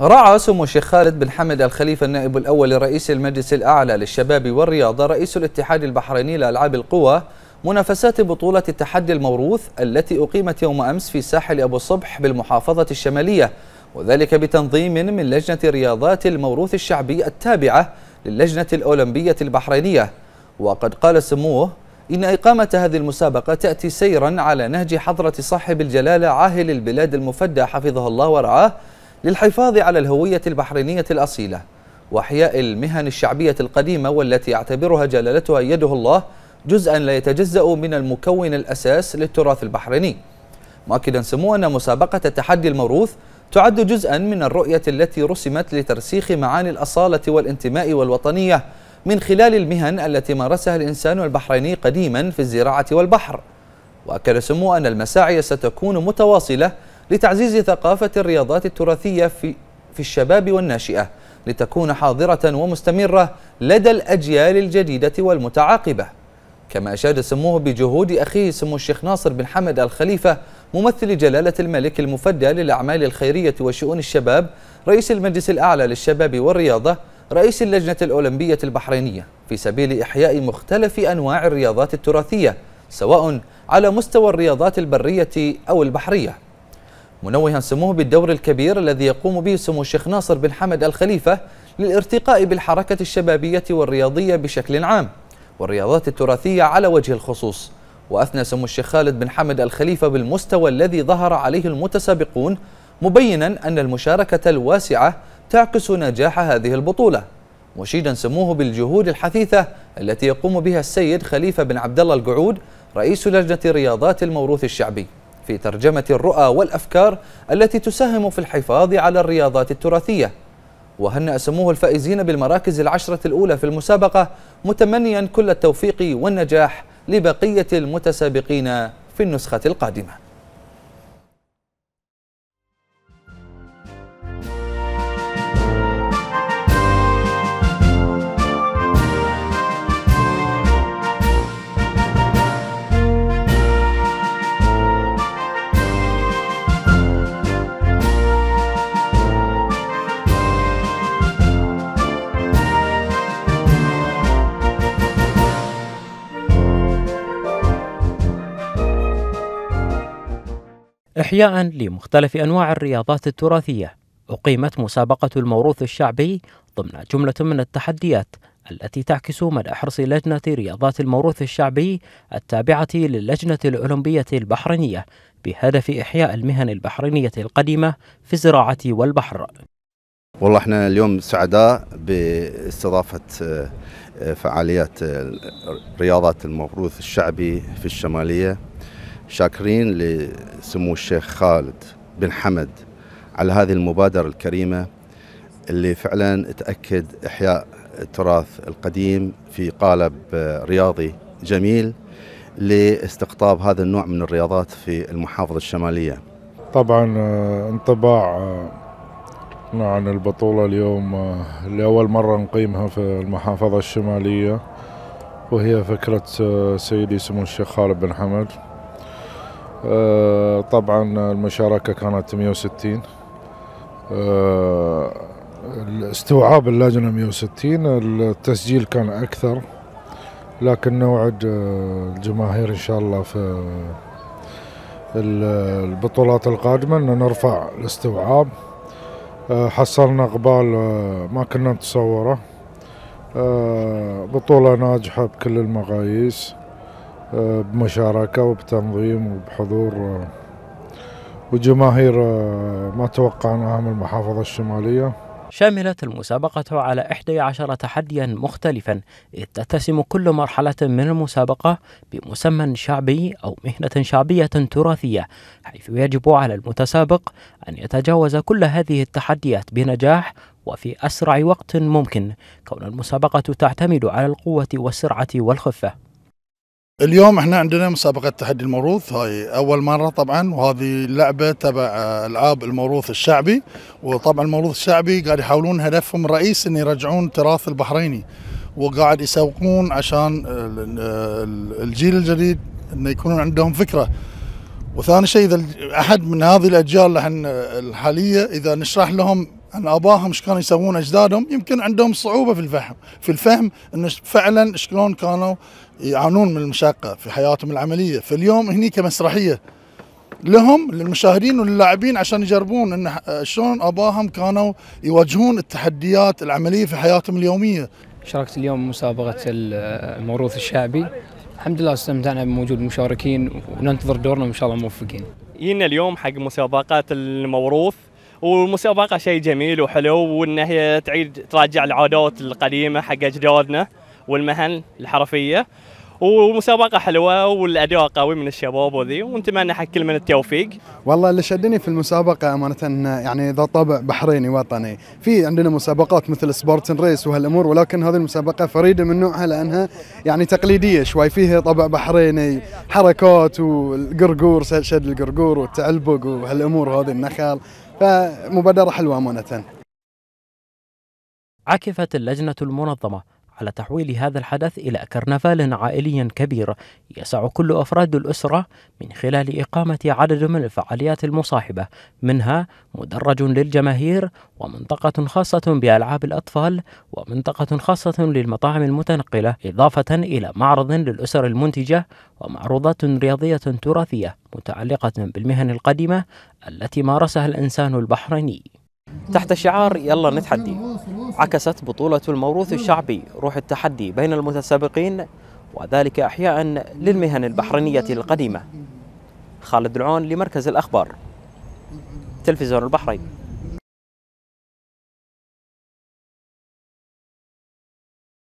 رعى سمو الشيخ خالد بن حمد الخليفة النائب الأول لرئيس المجلس الأعلى للشباب والرياضة رئيس الاتحاد البحريني لألعاب القوى منافسات بطولة التحدي الموروث التي أقيمت يوم أمس في ساحل أبو الصبح بالمحافظة الشمالية وذلك بتنظيم من لجنة رياضات الموروث الشعبي التابعة للجنة الأولمبية البحرينية وقد قال سموه إن إقامة هذه المسابقة تأتي سيرا على نهج حضرة صاحب الجلالة عاهل البلاد المفدى حفظه الله ورعاه للحفاظ على الهوية البحرينية الأصيلة وإحياء المهن الشعبية القديمة والتي يعتبرها جلالتها يده الله جزءا لا يتجزأ من المكون الأساس للتراث البحريني مؤكدا سمو أن مسابقة التحدي الموروث تعد جزءا من الرؤية التي رسمت لترسيخ معاني الأصالة والانتماء والوطنية من خلال المهن التي مارسها الإنسان البحريني قديما في الزراعة والبحر وأكد سمو أن المساعي ستكون متواصلة لتعزيز ثقافة الرياضات التراثية في, في الشباب والناشئة لتكون حاضرة ومستمرة لدى الأجيال الجديدة والمتعاقبة كما أشاد سموه بجهود أخيه سمو الشيخ ناصر بن حمد الخليفة ممثل جلالة الملك المفدى للأعمال الخيرية وشؤون الشباب رئيس المجلس الأعلى للشباب والرياضة رئيس اللجنة الأولمبية البحرينية في سبيل إحياء مختلف أنواع الرياضات التراثية سواء على مستوى الرياضات البرية أو البحرية منوها سموه بالدور الكبير الذي يقوم به سمو الشيخ ناصر بن حمد الخليفة للارتقاء بالحركة الشبابية والرياضية بشكل عام والرياضات التراثية على وجه الخصوص وأثنى سمو الشيخ خالد بن حمد الخليفة بالمستوى الذي ظهر عليه المتسابقون مبينا أن المشاركة الواسعة تعكس نجاح هذه البطولة مشيدا سموه بالجهود الحثيثة التي يقوم بها السيد خليفة بن عبد الله القعود رئيس لجنة رياضات الموروث الشعبي في ترجمة الرؤى والأفكار التي تساهم في الحفاظ على الرياضات التراثية وهنأ سموه الفائزين بالمراكز العشرة الأولى في المسابقة متمنيا كل التوفيق والنجاح لبقية المتسابقين في النسخة القادمة إحياء لمختلف أنواع الرياضات التراثية أقيمت مسابقة الموروث الشعبي ضمن جملة من التحديات التي تعكس مدى حرص لجنة رياضات الموروث الشعبي التابعة للجنة الأولمبية البحرينية بهدف إحياء المهن البحرينية القديمة في الزراعة والبحر والله احنا اليوم سعداء باستضافة آه، فعاليات آه، رياضات الموروث الشعبي في الشمالية شاكرين لسمو الشيخ خالد بن حمد على هذه المبادرة الكريمة اللي فعلا تأكد إحياء التراث القديم في قالب رياضي جميل لاستقطاب هذا النوع من الرياضات في المحافظة الشمالية طبعا آه، انطباع آه، عن البطولة اليوم آه، لأول مرة نقيمها في المحافظة الشمالية وهي فكرة سيدي سمو الشيخ خالد بن حمد آه، طبعا المشاركة كانت 160 آه، استوعاب اللجنة 160 التسجيل كان أكثر لكن نوعد آه، الجماهير إن شاء الله في البطولات القادمة أن نرفع الاستوعاب حصلنا إقبال ما كنا نتصوره بطولة ناجحة بكل المقاييس آه، بمشاركة وبتنظيم وبحضور آه، وجماهير آه، ما توقعناها من المحافظة الشمالية شملت المسابقة على 11 تحديا مختلفا إذ تتسم كل مرحلة من المسابقة بمسمى شعبي أو مهنة شعبية تراثية حيث يجب على المتسابق أن يتجاوز كل هذه التحديات بنجاح وفي أسرع وقت ممكن كون المسابقة تعتمد على القوة والسرعة والخفة اليوم احنا عندنا مسابقة تحدي الموروث هاي أول مرة طبعا وهذه اللعبة تبع ألعاب الموروث الشعبي وطبعا الموروث الشعبي قاعد يحاولون هدفهم الرئيسي أن يرجعون تراث البحريني وقاعد يسوقون عشان الجيل الجديد أن يكونون عندهم فكرة وثاني شيء إذا أحد من هذه الأجيال الحالية إذا نشرح لهم عن اباهم ايش كانوا يسوون اجدادهم يمكن عندهم صعوبه في الفهم في الفهم انه فعلا شلون كانوا يعانون من المشقه في حياتهم العمليه فاليوم هني كمسرحيه لهم للمشاهدين وللاعبين عشان يجربون ان شلون اباهم كانوا يواجهون التحديات العمليه في حياتهم اليوميه. شاركت اليوم مسابقه الموروث الشعبي الحمد لله استمتعنا بوجود المشاركين وننتظر دورنا وان شاء الله موفقين. جينا اليوم حق مسابقات الموروث والمسابقه شيء جميل وحلو وان هي تعيد ترجع العادات القديمه حق اجدادنا والمهن الحرفيه ومسابقه حلوه والاداء قوي من الشباب وذي ونتمنى حق كل من التوفيق. والله اللي شدني في المسابقه امانه يعني ذا طابع بحريني وطني، في عندنا مسابقات مثل سبورتن ريس وهالامور ولكن هذه المسابقه فريده من نوعها لانها يعني تقليديه شوي فيها طابع بحريني حركات والقرقور شد القرقور والتعلبق وهالامور هذه النخل فمبادره حلوه امانه. عكفت اللجنة المنظمة على تحويل هذا الحدث إلى كرنفال عائلي كبير يسع كل أفراد الأسرة من خلال إقامة عدد من الفعاليات المصاحبة منها مدرج للجماهير ومنطقة خاصة بألعاب الأطفال ومنطقة خاصة للمطاعم المتنقلة إضافة إلى معرض للأسر المنتجة ومعروضات رياضية تراثية متعلقة بالمهن القديمة التي مارسها الإنسان البحريني تحت شعار يلا نتحدي عكست بطولة الموروث الشعبي روح التحدي بين المتسابقين وذلك إحياء للمهن البحرينية القديمة خالد العون لمركز الأخبار تلفزيون البحرين